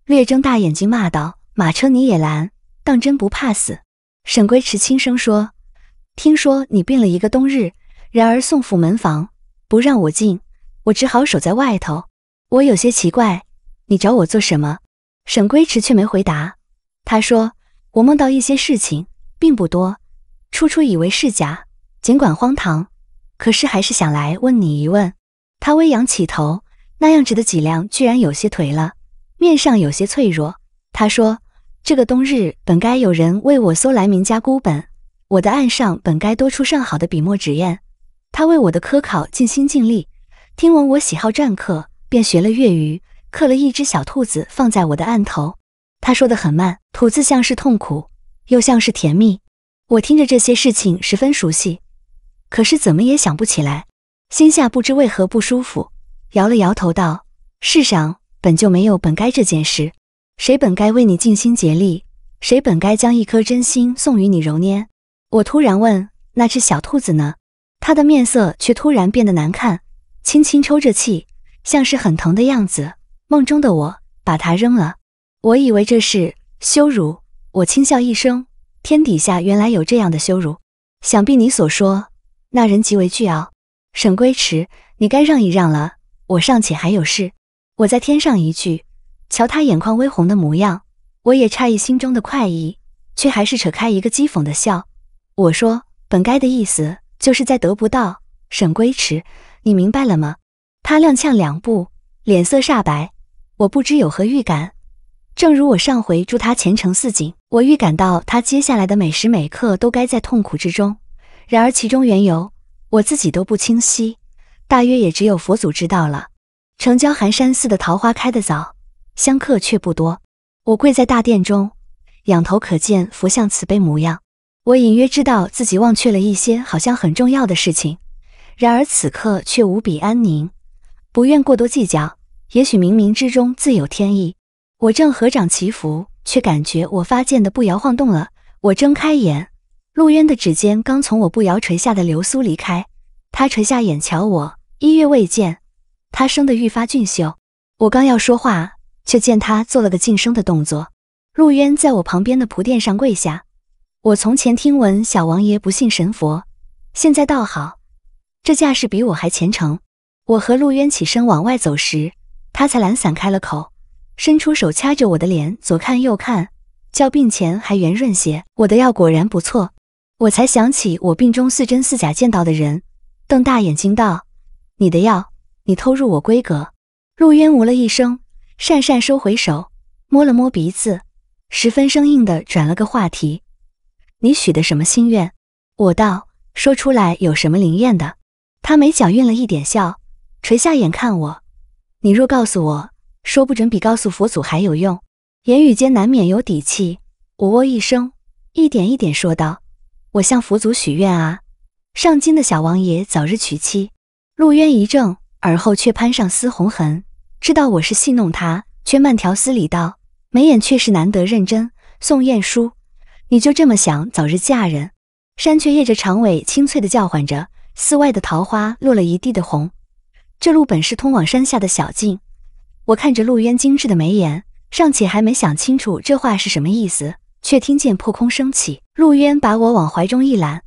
略睁大眼睛骂道：“马车你也拦，当真不怕死？”沈归池轻声说：“听说你病了一个冬日，然而宋府门房不让我进，我只好守在外头。我有些奇怪，你找我做什么？”沈归池却没回答。他说：“我梦到一些事情，并不多，初初以为是假，尽管荒唐。”可是还是想来问你一问。他微扬起头，那样子的脊梁居然有些颓了，面上有些脆弱。他说：“这个冬日本该有人为我搜来名家孤本，我的案上本该多出上好的笔墨纸砚。他为我的科考尽心尽力，听闻我喜好篆刻，便学了月余，刻了一只小兔子放在我的案头。”他说的很慢，吐字像是痛苦，又像是甜蜜。我听着这些事情，十分熟悉。可是怎么也想不起来，心下不知为何不舒服，摇了摇头道：“世上本就没有‘本该’这件事，谁本该为你尽心竭力，谁本该将一颗真心送与你揉捏。”我突然问：“那只小兔子呢？”他的面色却突然变得难看，轻轻抽着气，像是很疼的样子。梦中的我把它扔了，我以为这是羞辱。我轻笑一声：“天底下原来有这样的羞辱，想必你所说。”那人极为倨傲，沈归迟，你该让一让了。我尚且还有事，我在添上一句。瞧他眼眶微红的模样，我也诧异心中的快意，却还是扯开一个讥讽的笑。我说，本该的意思就是在得不到。沈归迟，你明白了吗？他踉跄两步，脸色煞白。我不知有何预感，正如我上回祝他前程似锦，我预感到他接下来的每时每刻都该在痛苦之中。然而其中缘由，我自己都不清晰，大约也只有佛祖知道了。城郊寒山寺的桃花开得早，香客却不多。我跪在大殿中，仰头可见佛像慈悲模样。我隐约知道自己忘却了一些好像很重要的事情，然而此刻却无比安宁，不愿过多计较。也许冥冥之中自有天意。我正合掌祈福，却感觉我发见的不摇晃动了。我睁开眼。陆渊的指尖刚从我不摇垂下的流苏离开，他垂下眼瞧我，一月未见，他生得愈发俊秀。我刚要说话，却见他做了个噤声的动作。陆渊在我旁边的蒲垫上跪下。我从前听闻小王爷不信神佛，现在倒好，这架势比我还虔诚。我和陆渊起身往外走时，他才懒散开了口，伸出手掐着我的脸，左看右看，叫病前还圆润些。我的药果然不错。我才想起我病中似真似假见到的人，瞪大眼睛道：“你的药，你偷入我闺阁。”陆渊无了一声，讪讪收回手，摸了摸鼻子，十分生硬地转了个话题：“你许的什么心愿？”我道：“说出来有什么灵验的？”他眉角蕴了一点笑，垂下眼看我：“你若告诉我说不准，比告诉佛祖还有用。”言语间难免有底气。我哦一声，一点一点说道。我向佛祖许愿啊，上京的小王爷早日娶妻。陆渊一怔，耳后却攀上丝红痕，知道我是戏弄他，却慢条斯理道，眉眼却是难得认真。宋晏殊，你就这么想早日嫁人？山雀曳着长尾，清脆的叫唤着。寺外的桃花落了一地的红。这路本是通往山下的小径。我看着陆渊精致的眉眼，尚且还没想清楚这话是什么意思。却听见破空升起，陆渊把我往怀中一揽，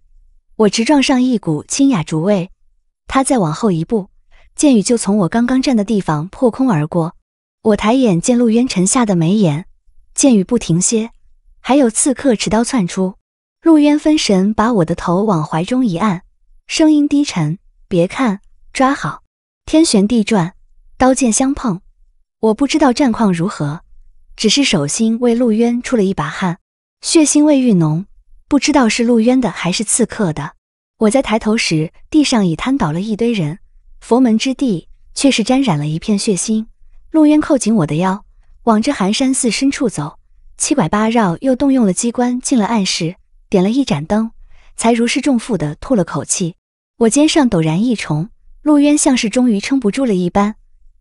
我直撞上一股清雅竹味。他再往后一步，箭雨就从我刚刚站的地方破空而过。我抬眼见陆渊沉下的眉眼，箭雨不停歇，还有刺客持刀窜出。陆渊分神把我的头往怀中一按，声音低沉：“别看，抓好。”天旋地转，刀剑相碰，我不知道战况如何，只是手心为陆渊出了一把汗。血腥味愈浓，不知道是陆渊的还是刺客的。我在抬头时，地上已瘫倒了一堆人，佛门之地却是沾染了一片血腥。陆渊扣紧我的腰，往这寒山寺深处走，七拐八绕，又动用了机关进了暗室，点了一盏灯，才如释重负地吐了口气。我肩上陡然一重，陆渊像是终于撑不住了一般，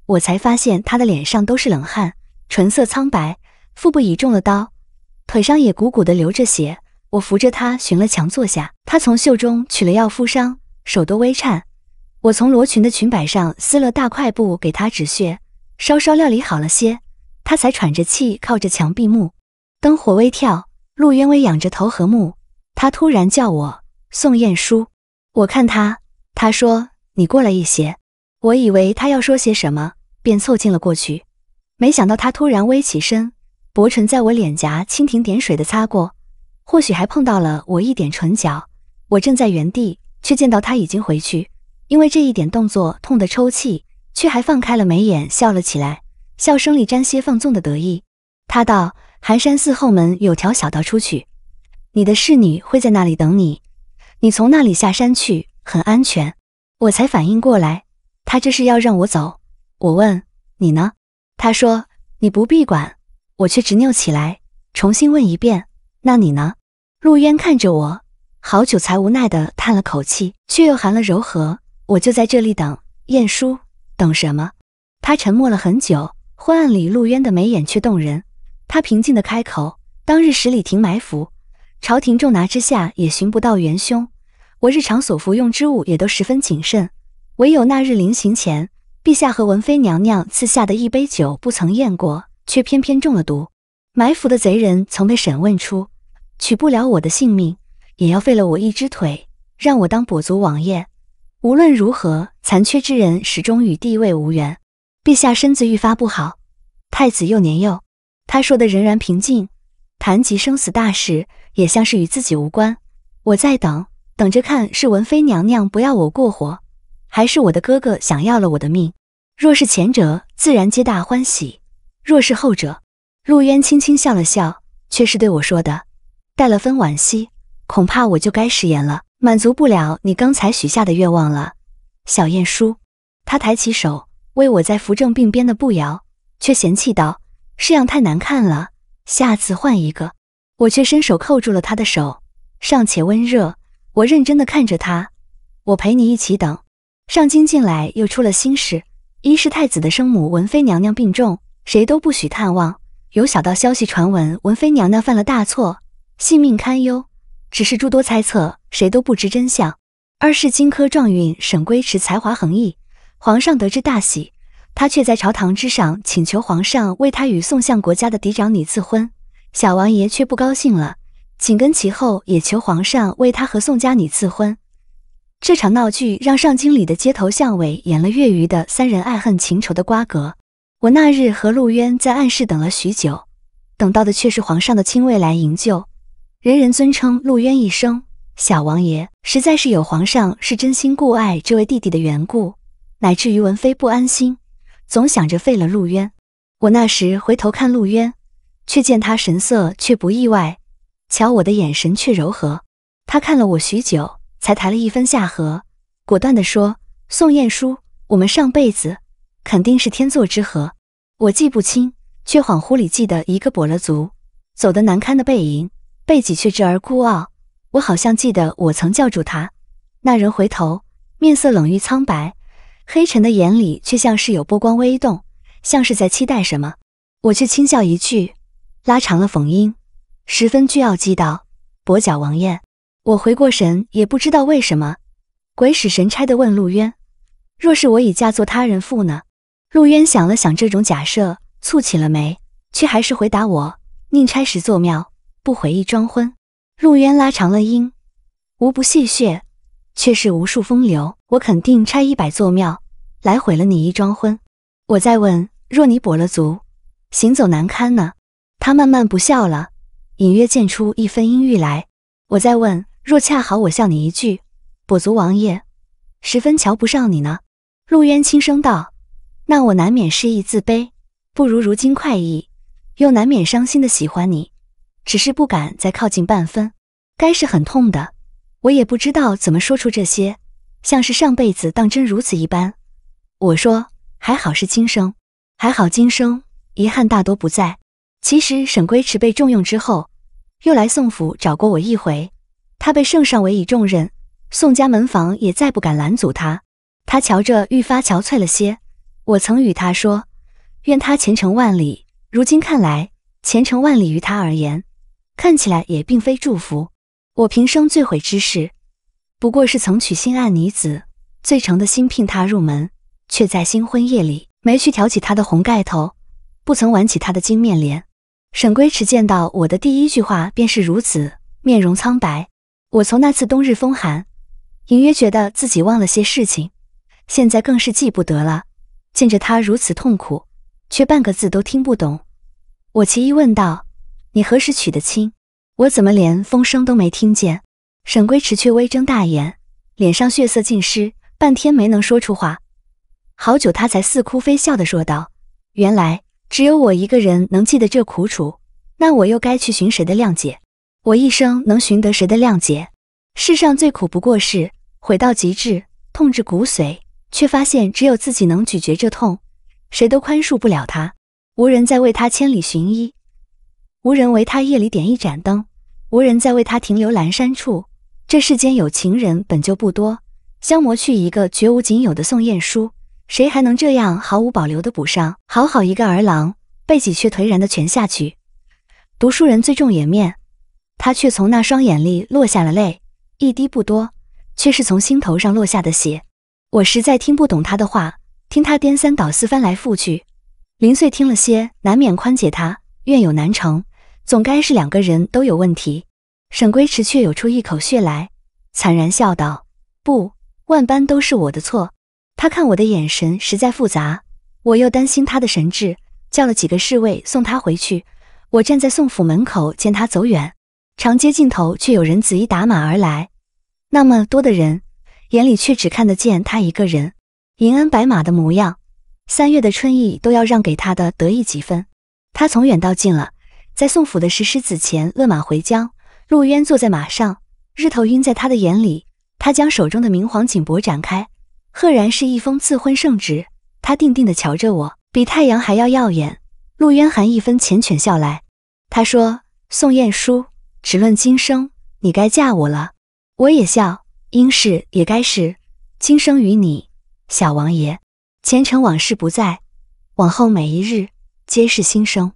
我才发现他的脸上都是冷汗，唇色苍白，腹部已中了刀。腿上也鼓鼓的流着血，我扶着他寻了墙坐下。他从袖中取了药敷伤，手都微颤。我从罗裙的裙摆上撕了大块布给他止血，稍稍料理好了些，他才喘着气靠着墙闭目。灯火微跳，陆渊微仰着头和目。他突然叫我宋晏殊，我看他，他说你过来一些。我以为他要说些什么，便凑近了过去，没想到他突然微起身。薄唇在我脸颊蜻蜓点水的擦过，或许还碰到了我一点唇角。我正在原地，却见到他已经回去。因为这一点动作，痛得抽泣，却还放开了眉眼笑了起来，笑声里沾些放纵的得意。他道：“寒山寺后门有条小道出去，你的侍女会在那里等你，你从那里下山去，很安全。”我才反应过来，他这是要让我走。我问：“你呢？”他说：“你不必管。”我却执拗起来，重新问一遍：“那你呢？”陆渊看着我，好久才无奈地叹了口气，却又含了柔和：“我就在这里等晏殊，等什么？”他沉默了很久，昏暗里陆渊的眉眼却动人。他平静地开口：“当日十里亭埋伏，朝廷重拿之下也寻不到元凶。我日常所服用之物也都十分谨慎，唯有那日临行前，陛下和文妃娘娘赐下的一杯酒不曾咽过。”却偏偏中了毒。埋伏的贼人曾被审问出，取不了我的性命，也要废了我一只腿，让我当跛足王爷。无论如何，残缺之人始终与地位无缘。陛下身子愈发不好，太子又年幼。他说的仍然平静，谈及生死大事，也像是与自己无关。我在等，等着看是文妃娘娘不要我过活，还是我的哥哥想要了我的命。若是前者，自然皆大欢喜。若是后者，陆渊轻轻笑了笑，却是对我说的，带了分惋惜，恐怕我就该食言了，满足不了你刚才许下的愿望了。小晏叔，他抬起手为我在扶正鬓边的步摇，却嫌弃道：“式样太难看了，下次换一个。”我却伸手扣住了他的手，尚且温热，我认真的看着他，我陪你一起等。上京近来又出了新事，一是太子的生母文妃娘娘病重。谁都不许探望。有小道消息传闻，文妃娘娘犯了大错，性命堪忧。只是诸多猜测，谁都不知真相。二是金科状元沈归池才华横溢，皇上得知大喜。他却在朝堂之上请求皇上为他与宋相国家的嫡长女赐婚。小王爷却不高兴了，紧跟其后也求皇上为他和宋家女赐婚。这场闹剧让上京里的街头巷尾演了月余的三人爱恨情仇的瓜葛。我那日和陆渊在暗室等了许久，等到的却是皇上的亲卫来营救，人人尊称陆渊一声小王爷，实在是有皇上是真心顾爱这位弟弟的缘故，乃至于文妃不安心，总想着废了陆渊。我那时回头看陆渊，却见他神色却不意外，瞧我的眼神却柔和。他看了我许久，才抬了一分下颌，果断地说：“宋晏殊，我们上辈子。”肯定是天作之合。我记不清，却恍惚里记得一个跛了足、走得难堪的背影，背脊却直而孤傲。我好像记得，我曾叫住他。那人回头，面色冷欲苍白，黑沉的眼里却像是有波光微动，像是在期待什么。我却轻笑一句，拉长了讽音，十分倨傲激道：“跛脚王爷。”我回过神，也不知道为什么，鬼使神差地问陆渊：“若是我已嫁作他人妇呢？”陆渊想了想这种假设，蹙起了眉，却还是回答我：“宁拆十座庙，不毁一桩婚。”陆渊拉长了音，无不戏谑，却是无数风流。我肯定拆一百座庙，来毁了你一桩婚。我再问，若你跛了足，行走难堪呢？他慢慢不笑了，隐约见出一分阴郁来。我再问，若恰好我笑你一句，跛足王爷，十分瞧不上你呢？陆渊轻声道。那我难免失意自卑，不如如今快意，又难免伤心的喜欢你，只是不敢再靠近半分，该是很痛的。我也不知道怎么说出这些，像是上辈子当真如此一般。我说还好是今生，还好今生，遗憾大多不在。其实沈归池被重用之后，又来宋府找过我一回。他被圣上委以重任，宋家门房也再不敢拦阻他。他瞧着愈发憔悴了些。我曾与他说：“愿他前程万里。”如今看来，前程万里于他而言，看起来也并非祝福。我平生最悔之事，不过是曾娶心爱女子，最诚的心聘她入门，却在新婚夜里没去挑起她的红盖头，不曾挽起她的金面帘。沈归池见到我的第一句话便是如此，面容苍白。我从那次冬日风寒，隐约觉得自己忘了些事情，现在更是记不得了。见着他如此痛苦，却半个字都听不懂，我奇异问道：“你何时娶的亲？我怎么连风声都没听见？”沈归池却微睁大眼，脸上血色尽失，半天没能说出话。好久，他才似哭非笑的说道：“原来只有我一个人能记得这苦楚，那我又该去寻谁的谅解？我一生能寻得谁的谅解？世上最苦不过是悔到极致，痛至骨髓。”却发现只有自己能咀嚼这痛，谁都宽恕不了他。无人在为他千里寻医，无人为他夜里点一盏灯，无人在为他停留阑珊处。这世间有情人本就不多，消磨去一个绝无仅有的宋晏殊，谁还能这样毫无保留的补上？好好一个儿郎，背脊却颓然的蜷下去。读书人最重颜面，他却从那双眼里落下了泪，一滴不多，却是从心头上落下的血。我实在听不懂他的话，听他颠三倒四、翻来覆去，零碎听了些，难免宽解他。愿有难成，总该是两个人都有问题。沈归池却有出一口血来，惨然笑道：“不，万般都是我的错。”他看我的眼神实在复杂，我又担心他的神智，叫了几个侍卫送他回去。我站在宋府门口，见他走远，长街尽头却有人紫衣打马而来，那么多的人。眼里却只看得见他一个人，银鞍白马的模样，三月的春意都要让给他的得意几分。他从远到近了，在宋府的石狮子前勒马回疆。陆渊坐在马上，日头晕在他的眼里。他将手中的明黄锦帛展开，赫然是一封赐婚圣旨。他定定地瞧着我，比太阳还要耀眼。陆渊含一分缱绻笑来，他说：“宋晏殊，只论今生，你该嫁我了。”我也笑。应是也该是，今生与你，小王爷，前尘往事不再，往后每一日皆是新生。